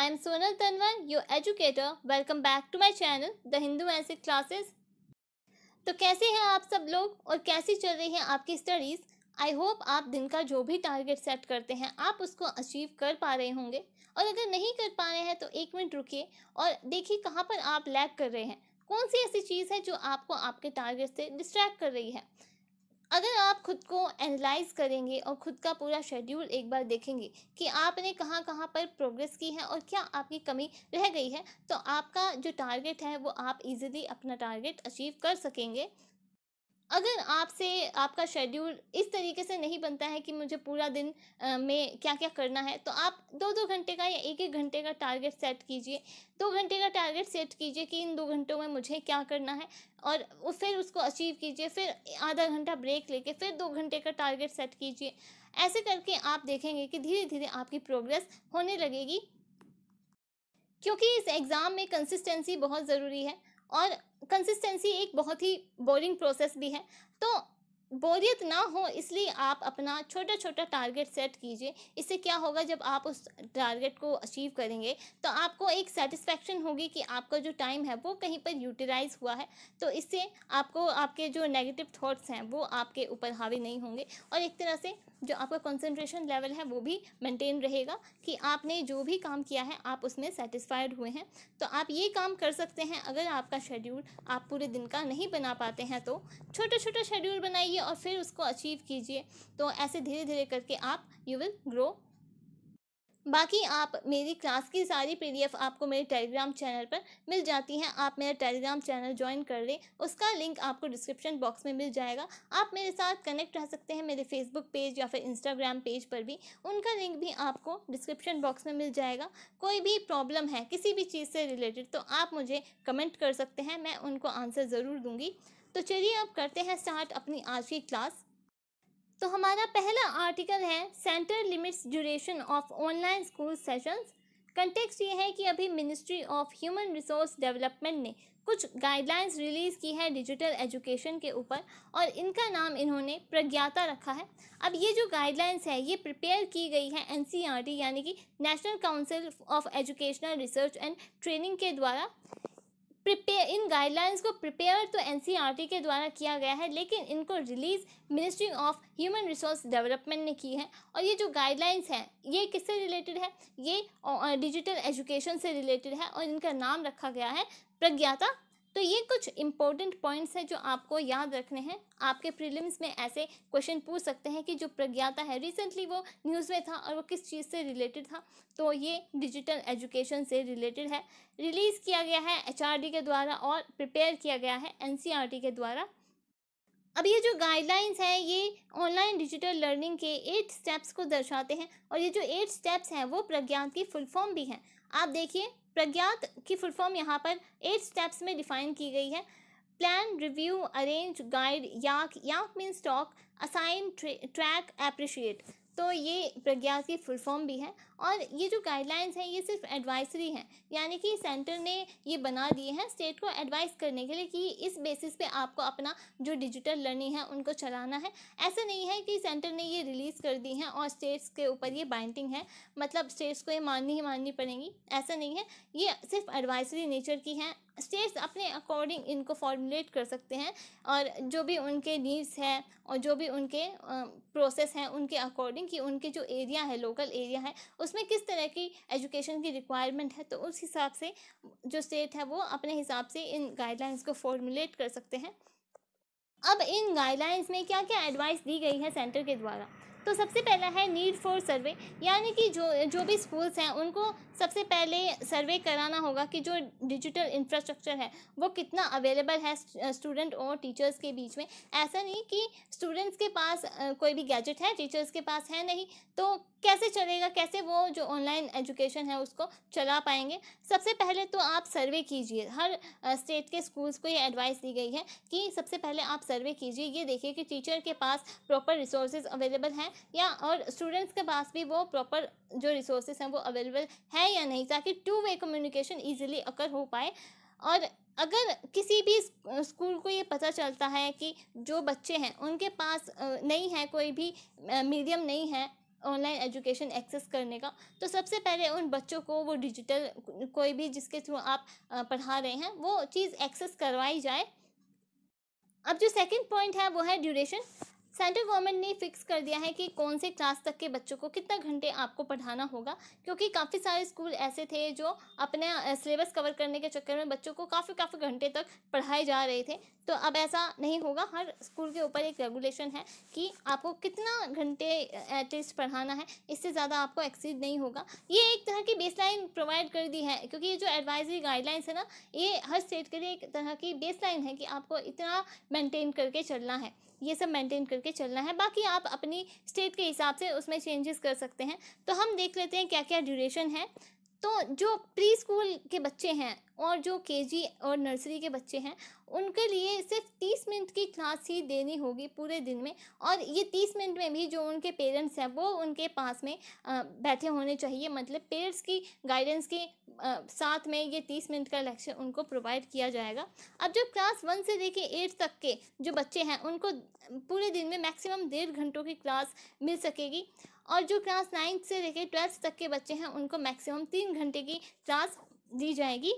I am Sonal Tanwar your educator welcome back to my channel the Hindu Basic classes तो कैसे हैं आप सब लोग और कैसी चल रही हैं आपकी स्टडीज़ आई होप आप दिन का जो भी टारगेट सेट करते हैं आप उसको अचीव कर पा रहे होंगे और अगर नहीं कर पा रहे हैं तो एक मिनट रुकिए और देखिए कहाँ पर आप लैग कर रहे हैं कौन सी ऐसी चीज़ है जो आपको आपके टारगेट से डिस्ट्रैक्ट कर रही है अगर आप खुद को एनालाइज करेंगे और खुद का पूरा शेड्यूल एक बार देखेंगे कि आपने कहाँ कहाँ पर प्रोग्रेस की है और क्या आपकी कमी रह गई है तो आपका जो टारगेट है वो आप इजीली अपना टारगेट अचीव कर सकेंगे अगर आपसे आपका शेड्यूल इस तरीके से नहीं बनता है कि मुझे पूरा दिन में क्या क्या करना है तो आप दो दो घंटे का या एक एक घंटे का टारगेट सेट कीजिए दो घंटे का टारगेट सेट कीजिए कि इन दो घंटों में मुझे क्या करना है और फिर उसको अचीव कीजिए फिर आधा घंटा ब्रेक लेके फिर दो घंटे का टारगेट सेट कीजिए ऐसे करके आप देखेंगे कि धीरे धीरे आपकी प्रोग्रेस होने लगेगी क्योंकि इस एग्ज़ाम में कंसिस्टेंसी बहुत ज़रूरी है और कंसिस्टेंसी एक बहुत ही बोरिंग प्रोसेस भी है तो बोरियत ना हो इसलिए आप अपना छोटा छोटा टारगेट सेट कीजिए इससे क्या होगा जब आप उस टारगेट को अचीव करेंगे तो आपको एक सेटिस्फेक्शन होगी कि आपका जो टाइम है वो कहीं पर यूटिलाइज हुआ है तो इससे आपको आपके जो नेगेटिव थॉट्स हैं वो आपके ऊपर हावी नहीं होंगे और एक तरह से जो आपका कंसंट्रेशन लेवल है वो भी मेंटेन रहेगा कि आपने जो भी काम किया है आप उसमें सेटिस्फाइड हुए हैं तो आप ये काम कर सकते हैं अगर आपका शेड्यूल आप पूरे दिन का नहीं बना पाते हैं तो छोटा छोटा शेड्यूल बनाइए और फिर उसको अचीव कीजिए तो ऐसे धीरे धीरे करके आप यू विल ग्रो बाकी आप मेरी क्लास की सारी पीडीएफ आपको मेरे टेलीग्राम चैनल पर मिल जाती हैं आप मेरा टेलीग्राम चैनल ज्वाइन कर लें उसका लिंक आपको डिस्क्रिप्शन बॉक्स में मिल जाएगा आप मेरे साथ कनेक्ट रह सकते हैं मेरे फेसबुक पेज या फिर इंस्टाग्राम पेज पर भी उनका लिंक भी आपको डिस्क्रिप्शन बॉक्स में मिल जाएगा कोई भी प्रॉब्लम है किसी भी चीज़ से रिलेटेड तो आप मुझे कमेंट कर सकते हैं मैं उनको आंसर ज़रूर दूँगी तो चलिए अब करते हैं स्टार्ट अपनी आज की क्लास तो हमारा पहला आर्टिकल है centre limits duration of online school sessions context ये है कि अभी ministry of human resource development ने कुछ गाइडलाइंस रिलीज़ की है डिजिटल एजुकेशन के ऊपर और इनका नाम इन्होंने प्रज्ञाता रखा है अब ये जो गाइडलाइंस है ये प्रिपेयर की गई है एन e यानी कि national council of educational research and training के द्वारा प्रिपेयर इन गाइडलाइंस को प्रिपेयर तो एन e के द्वारा किया गया है लेकिन इनको release ministry of human resource development ने की है और ये जो गाइडलाइंस हैं ये किससे रिलेटेड है ये डिजिटल एजुकेशन से रिलेटेड है और इनका नाम रखा गया है प्रज्ञाता तो ये कुछ इंपॉर्टेंट पॉइंट्स हैं जो आपको याद रखने हैं आपके प्रीलिम्स में ऐसे क्वेश्चन पूछ सकते हैं कि जो प्रज्ञाता है रिसेंटली वो न्यूज़ में था और वो किस चीज़ से रिलेटेड था तो ये डिजिटल एजुकेशन से रिलेटेड है रिलीज़ किया गया है एचआरडी के द्वारा और प्रिपेयर किया गया है एन e के द्वारा अब ये जो गाइडलाइंस हैं ये ऑनलाइन डिजिटल लर्निंग के एट स्टेप्स को दर्शाते हैं और ये जो एट स्टेप्स हैं वो प्रज्ञान की फुल फॉर्म भी हैं आप देखिए प्रज्ञात की फुल फॉर्म यहाँ पर एट स्टेप्स में डिफाइन की गई है plan review arrange guide yak yak means talk assign track appreciate तो ये प्रज्ञा की फुल फॉर्म भी है और ये जो गाइडलाइंस हैं ये सिर्फ एडवाइसरी हैं यानी कि सेंटर ने ये बना दिए हैं स्टेट को एडवाइस करने के लिए कि इस बेसिस पे आपको अपना जो डिजिटल लर्निंग है उनको चलाना है ऐसा नहीं है कि सेंटर ने ये रिलीज़ कर दी हैं और स्टेट्स के ऊपर ये बाइंडिंग है मतलब स्टेट्स को ये माननी ही माननी पड़ेगी ऐसा नहीं है ये सिर्फ एडवाइसरी नेचर की है स्टेट्स अपने अकॉर्डिंग इनको फॉर्मुलेट कर सकते हैं और जो भी उनके नीड्स हैं और जो भी उनके प्रोसेस हैं उनके अकॉर्डिंग कि उनके जो एरिया है लोकल एरिया है उसमें किस तरह की एजुकेशन की रिक्वायरमेंट है तो उस हिसाब से जो स्टेट है वो अपने हिसाब से इन गाइडलाइंस को फॉर्मुलेट कर सकते हैं अब इन गाइडलाइंस में क्या क्या एडवाइस दी गई है सेंटर के द्वारा तो सबसे पहला है नीड फॉर सर्वे यानी कि जो जो भी स्कूल्स हैं उनको सबसे पहले सर्वे कराना होगा कि जो डिजिटल इंफ्रास्ट्रक्चर है वो कितना अवेलेबल है स्टूडेंट और टीचर्स के बीच में ऐसा नहीं कि स्टूडेंट्स के पास कोई भी गैजेट है टीचर्स के पास है नहीं तो कैसे चलेगा कैसे वो जो ऑनलाइन एजुकेशन है उसको चला पाएंगे सबसे पहले तो आप सर्वे कीजिए हर स्टेट के स्कूल्स को ये एडवाइस दी गई है कि सबसे पहले आप सर्वे कीजिए ये देखिए कि टीचर के पास प्रॉपर रिसोर्सेज अवेलेबल हैं या और स्टूडेंट्स के पास भी वो प्रॉपर जो रिसोर्सेस हैं वो अवेलेबल है या नहीं ताकि two way communication easily occur हो पाए और अगर किसी भी स्कूल को ये पता चलता है कि जो बच्चे हैं उनके पास नहीं है कोई भी मीडियम नहीं है ऑनलाइन एजुकेशन एक्सेस करने का तो सबसे पहले उन बच्चों को वो डिजिटल कोई भी जिसके थ्रू आप पढ़ा रहे हैं वो चीज़ एक्सेस करवाई जाए अब जो सेकंड पॉइंट है वो है ड्यूरेशन सेंट्रल गवर्नमेंट ने फिक्स कर दिया है कि कौन से क्लास तक के बच्चों को कितना घंटे आपको पढ़ाना होगा क्योंकि काफ़ी सारे स्कूल ऐसे थे जो अपने सिलेबस कवर करने के चक्कर में बच्चों को काफ़ी काफ़ी घंटे तक पढ़ाए जा रहे थे तो अब ऐसा नहीं होगा हर स्कूल के ऊपर एक रेगुलेशन है कि आपको कितना घंटे एटलीस्ट पढ़ाना है इससे ज़्यादा आपको एक्सीड नहीं होगा ये एक तरह की बेसलाइन प्रोवाइड कर दी है क्योंकि ये जो एडवाइजरी गाइडलाइंस है ना ये हर स्टेट के लिए एक तरह की बेसलाइन है कि आपको इतना मेंटेन करके चलना है ये सब मेंटेन करके चलना है बाकी आप अपनी स्टेट के हिसाब से उसमें चेंजेस कर सकते हैं तो हम देख लेते हैं क्या क्या ड्यूरेशन है तो जो प्री स्कूल के बच्चे हैं और जो केजी और नर्सरी के बच्चे हैं उनके लिए सिर्फ तीस मिनट की क्लास ही देनी होगी पूरे दिन में और ये तीस मिनट में भी जो उनके पेरेंट्स हैं वो उनके पास में बैठे होने चाहिए मतलब पेरेंट्स की गाइडेंस के साथ में ये तीस मिनट का लेक्चर उनको प्रोवाइड किया जाएगा अब जो क्लास वन से लेके एट तक के जो बच्चे हैं उनको पूरे दिन में मैक्सिमम डेढ़ घंटों की क्लास मिल सकेगी और जो क्लास नाइन्थ से लेकर ट्वेल्थ तक के बच्चे हैं उनको मैक्सिमम तीन घंटे की क्लास दी जाएगी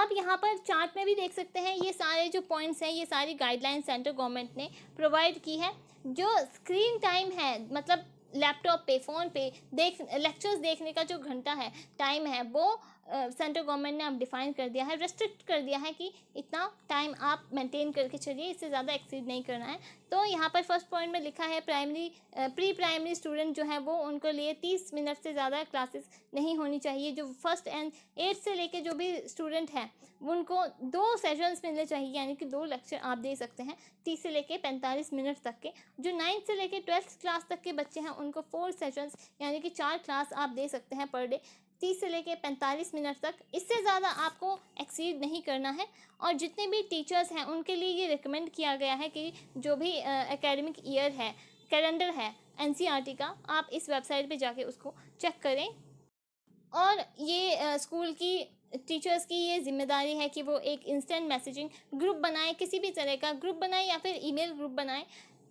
आप यहाँ पर चार्ट में भी देख सकते हैं ये सारे जो पॉइंट्स हैं ये सारी गाइडलाइन सेंट्रल गवर्नमेंट ने प्रोवाइड की है जो स्क्रीन टाइम है मतलब लैपटॉप पे फ़ोन पे देख लेक्चर्स देखने का जो घंटा है टाइम है वो सेंट्रल गवर्नमेंट ने अब डिफाइन कर दिया है रेस्ट्रिक्ट कर दिया है कि इतना टाइम आप मेंटेन करके चलिए इससे ज़्यादा एक्सीड नहीं करना है तो यहाँ पर फर्स्ट पॉइंट में लिखा है प्राइमरी प्री प्राइमरी स्टूडेंट जो है वो उनको लिए तीस मिनट से ज़्यादा क्लासेस नहीं होनी चाहिए जो फर्स्ट एंड एट से लेके जो भी स्टूडेंट हैं उनको दो सेशंस मिलने चाहिए यानी कि दो लेक्चर आप दे सकते हैं तीस से लेके पैंतालीस मिनट तक के जो नाइन्थ से लेके ट्वेल्थ क्लास तक के बच्चे हैं उनको फोर सेशंस यानी कि चार क्लास आप दे सकते हैं पर डे तीस से लेके पैंतालीस मिनट तक इससे ज़्यादा आपको एक्सीड नहीं करना है और जितने भी टीचर्स हैं उनके लिए ये रिकमेंड किया गया है कि जो भी एकेडमिक ईयर है कैलेंडर है एन e का आप इस वेबसाइट पे जाके उसको चेक करें और ये स्कूल की टीचर्स की ये जिम्मेदारी है कि वो एक इंस्टेंट मैसेजिंग ग्रुप बनाए किसी भी तरह का ग्रुप बनाए या फिर ईमेल ग्रुप बनाए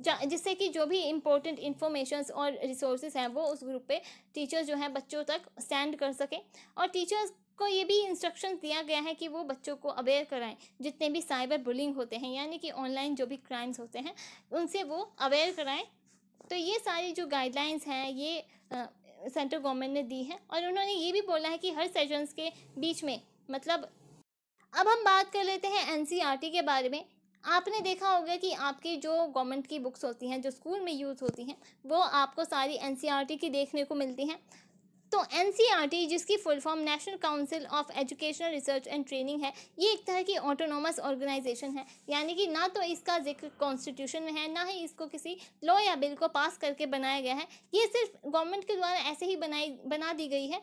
जिससे कि जो भी इम्पोर्टेंट इन्फॉर्मेशंस और रिसोर्सेज हैं वो उस ग्रुप पे टीचर्स जो हैं बच्चों तक सेंड कर सकें और टीचर्स को ये भी इंस्ट्रक्शन दिया गया है कि वो बच्चों को अवेयर कराएं जितने भी साइबर बुलिंग होते हैं यानी कि ऑनलाइन जो भी क्राइम्स होते हैं उनसे वो अवेयर कराएं तो ये सारी जो गाइडलाइंस हैं ये सेंट्रल गवर्नमेंट ने दी है और उन्होंने ये भी बोला है कि हर सेशंस के बीच में मतलब अब हम बात कर लेते हैं एन e के बारे में आपने देखा होगा कि आपकी जो गवर्नमेंट की बुक्स होती हैं जो स्कूल में यूज़ होती हैं वो आपको सारी एन e की देखने को मिलती हैं तो एन e जिसकी full form national council of educational research and training है ये एक तरह की ऑटोनोमस ऑर्गेनाइजेशन है यानी कि ना तो इसका जिक्र कॉन्स्टिट्यूशन में है ना ही इसको किसी लॉ या बिल को पास करके बनाया गया है ये सिर्फ गवर्नमेंट के द्वारा ऐसे ही बनाई बना दी गई है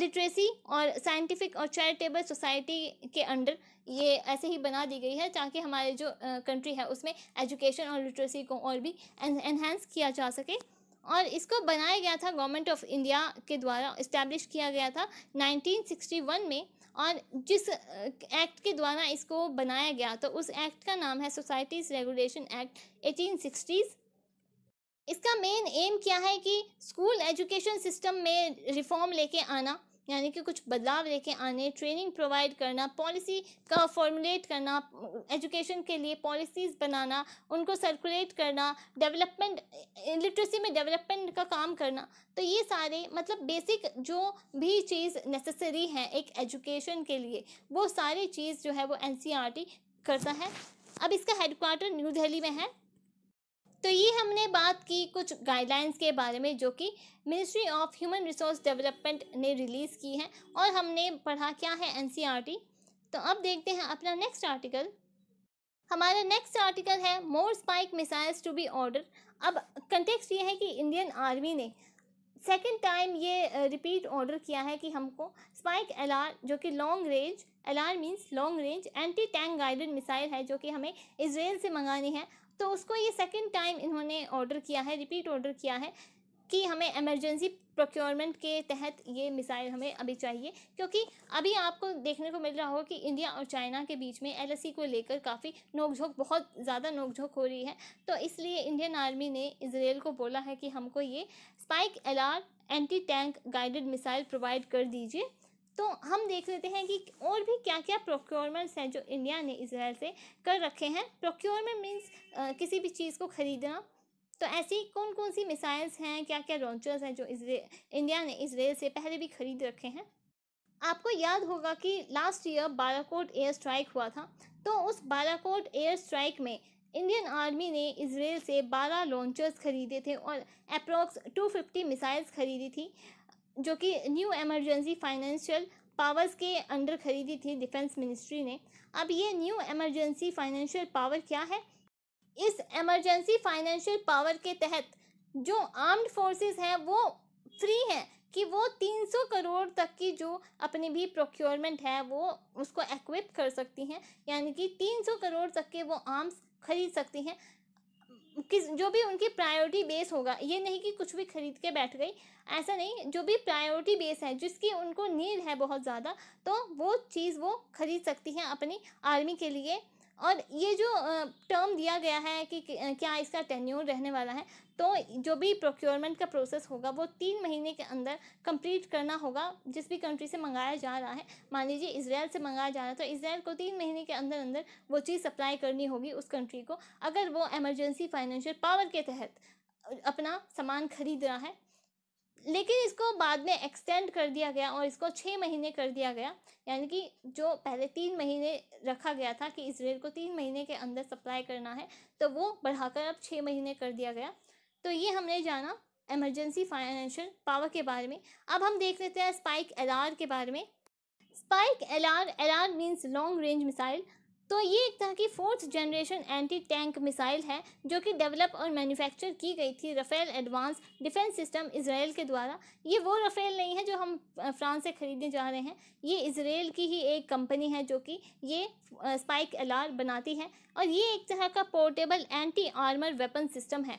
लिटरेसी और साइंटिफिक और चैरिटेबल सोसाइटी के अंडर ये ऐसे ही बना दी गई है ताकि हमारे जो कंट्री है उसमें एजुकेशन और लिटरेसी को और भी एनहेंस किया जा सके और इसको बनाया गया था गवर्नमेंट ऑफ इंडिया के द्वारा इस्टेब्लिश किया गया था 1961 में और जिस एक्ट के द्वारा इसको बनाया गया तो उस एक्ट का नाम है सोसाइटीज़ रेगुलेशन एक्ट एटीन इसका मेन एम क्या है कि स्कूल एजुकेशन सिस्टम में रिफॉर्म लेके आना यानी कि कुछ बदलाव लेके आने ट्रेनिंग प्रोवाइड करना पॉलिसी का फॉर्मुलेट करना एजुकेशन के लिए पॉलिसीज़ बनाना उनको सर्कुलेट करना डेवलपमेंट लिटरेसी में डेवलपमेंट का काम करना तो ये सारे मतलब बेसिक जो भी चीज़ नेसेसरी है एक एजुकेशन के लिए वो सारी चीज़ जो है वो एन e करता है अब इसका हेडक्वार्टर न्यू दिल्ली में है तो ये हमने बात की कुछ गाइडलाइंस के बारे में जो कि ministry of human resource development ने रिलीज़ की है और हमने पढ़ा क्या है एन e तो अब देखते हैं अपना नेक्स्ट आर्टिकल हमारा नेक्स्ट आर्टिकल है more spike missiles to be order अब कंटेक्स्ट ये है कि इंडियन आर्मी ने सेकेंड टाइम ये रिपीट ऑर्डर किया है कि हमको स्पाइक एलार जो कि long range LR means means long range anti tank guided missile है जो कि हमें इसराइल से मंगानी है तो उसको ये सेकेंड टाइम इन्होंने ऑर्डर किया है रिपीट ऑर्डर किया है कि हमें एमरजेंसी प्रोक्योरमेंट के तहत ये मिसाइल हमें अभी चाहिए क्योंकि अभी आपको देखने को मिल रहा हो कि इंडिया और चाइना के बीच में एलएसी को लेकर काफ़ी नोकझोंक बहुत ज़्यादा नोकझोंक हो रही है तो इसलिए इंडियन आर्मी ने इसराइल को बोला है कि हमको ये spike LR anti tank guided missile provide कर दीजिए तो हम देख लेते हैं कि और भी क्या क्या प्रोक्योरमेंट्स हैं जो इंडिया ने इसराइल से कर रखे हैं प्रोक्योरमेंट मीन्स किसी भी चीज़ को ख़रीदना तो ऐसी कौन कौन सी मिसाइल्स हैं क्या क्या लॉन्चर्स हैं जो इंडिया ने इसराइल से पहले भी ख़रीद रखे हैं आपको याद होगा कि last year Balakot air strike हुआ था तो उस बालाकोट एयर स्ट्राइक में इंडियन आर्मी ने इसराइल से 12 लॉन्चर्स खरीदे थे और टू 250 मिसाइल्स खरीदी थी जो कि न्यू एमरजेंसी फाइनेंशियल पावर्स के अंडर खरीदी थी डिफेंस मिनिस्ट्री ने अब ये न्यू एमरजेंसी फाइनेंशियल पावर क्या है इस एमरजेंसी फाइनेंशियल पावर के तहत जो आर्म्ड फोर्सेस हैं वो फ्री हैं कि वो तीन सौ करोड़ तक की जो अपनी भी प्रोक्योरमेंट है वो उसको एक्विप कर सकती हैं यानी कि तीन सौ करोड़ तक के वो आर्म्स खरीद सकती हैं किस जो भी उनकी प्रायोरिटी बेस होगा ये नहीं कि कुछ भी खरीद के बैठ गई ऐसा नहीं जो भी प्रायोरिटी बेस है जिसकी उनको नीड है बहुत ज़्यादा तो वो चीज़ वो खरीद सकती हैं अपनी आर्मी के लिए और ये जो टर्म दिया गया है कि क्या इसका टेन्यूर रहने वाला है तो जो भी प्रोक्योरमेंट का प्रोसेस होगा वो तीन महीने के अंदर कंप्लीट करना होगा जिस भी कंट्री से मंगाया जा रहा है मान लीजिए इसराइल से मंगाया जा रहा है तो इसराइल को तीन महीने के अंदर अंदर वो चीज़ सप्लाई करनी होगी उस कंट्री को अगर वो एमरजेंसी फाइनेंशियल पावर के तहत अपना सामान खरीद रहा है लेकिन इसको बाद में एक्सटेंड कर दिया गया और इसको छः महीने कर दिया गया यानी कि जो पहले तीन महीने रखा गया था कि इसराइल को तीन महीने के अंदर सप्लाई करना है तो वो बढ़ाकर अब छः महीने कर दिया गया तो ये हमने जाना एमरजेंसी फाइनेंशियल पावर के बारे में अब हम देख लेते हैं स्पाइक एल के बारे में spike L R L R means long range missile तो ये एक तरह की fourth generation anti tank missile है जो कि डेवलप और मैन्युफैक्चर की गई थी Rafael advance defence system Israel के द्वारा ये वो रफ़ेल नहीं है जो हम फ्रांस से ख़रीदने जा रहे हैं ये इसराइल की ही एक कंपनी है जो कि ये स्पाइक एलार बनाती है और ये एक तरह का portable anti armour weapon system है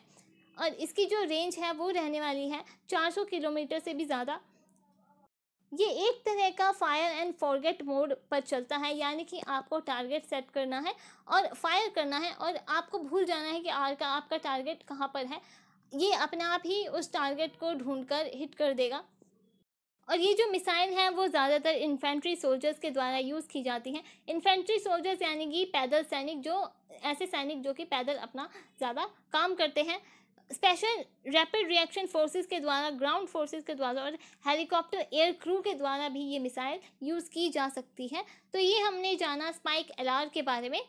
और इसकी जो रेंज है वो रहने वाली है 400 किलोमीटर से भी ज़्यादा ये एक तरह का फायर एंड फॉरगेट मोड पर चलता है यानी कि आपको टारगेट सेट करना है और फायर करना है और आपको भूल जाना है कि आर का आपका टारगेट कहाँ पर है ये अपने आप ही उस टारगेट को ढूंढकर हिट कर देगा और ये जो मिसाइल हैं वो ज़्यादातर इन्फेंट्री सोल्जर्स के द्वारा यूज़ की जाती हैं इन्फेंट्री सोल्जर्स यानी कि पैदल सैनिक जो ऐसे सैनिक जो कि पैदल अपना ज़्यादा काम करते हैं स्पेशल रैपिड रिएक्शन फोर्सेस के द्वारा ग्राउंड फोर्सेस के द्वारा और हेलीकॉप्टर एयर क्रू के द्वारा भी ये मिसाइल यूज़ की जा सकती है तो ये हमने जाना स्पाइक एलआर के बारे में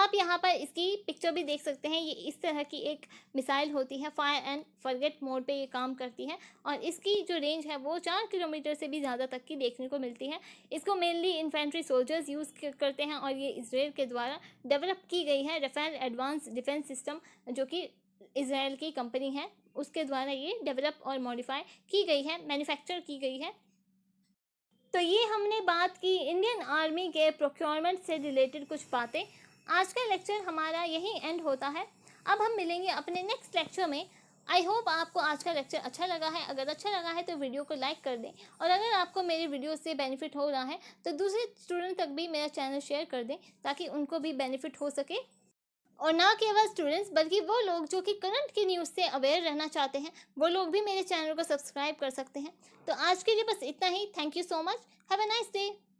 आप यहाँ पर इसकी पिक्चर भी देख सकते हैं ये इस तरह की एक मिसाइल होती है फायर एंड फर्गेट मोड पे ये काम करती है और इसकी जो रेंज है वो चार किलोमीटर से भी ज़्यादा तक की देखने को मिलती है इसको मेनली इन्फेंट्री सोल्जर्स यूज़ करते हैं और ये इसराइल के द्वारा डेवलप की गई है रफेल एडवांस डिफेंस सिस्टम जो कि इसराइल की कंपनी है उसके द्वारा ये डेवलप और मॉडिफाई की गई है मैन्युफैक्चर की गई है तो ये हमने बात की इंडियन आर्मी के प्रोक्योरमेंट से रिलेटेड कुछ बातें आज का लेक्चर हमारा यही एंड होता है अब हम मिलेंगे अपने नेक्स्ट लेक्चर में आई होप आपको आज का लेक्चर अच्छा लगा है अगर अच्छा लगा है तो वीडियो को लाइक कर दें और अगर आपको मेरे वीडियो से बेनिफिट हो रहा है तो दूसरे स्टूडेंट तक भी मेरा चैनल शेयर कर दें ताकि उनको भी बेनिफिट हो सके और ना केवल स्टूडेंट्स बल्कि वो लोग जो कि करंट की न्यूज़ से अवेयर रहना चाहते हैं वो लोग भी मेरे चैनल को सब्सक्राइब कर सकते हैं तो आज के लिए बस इतना ही thank you so much have a nice day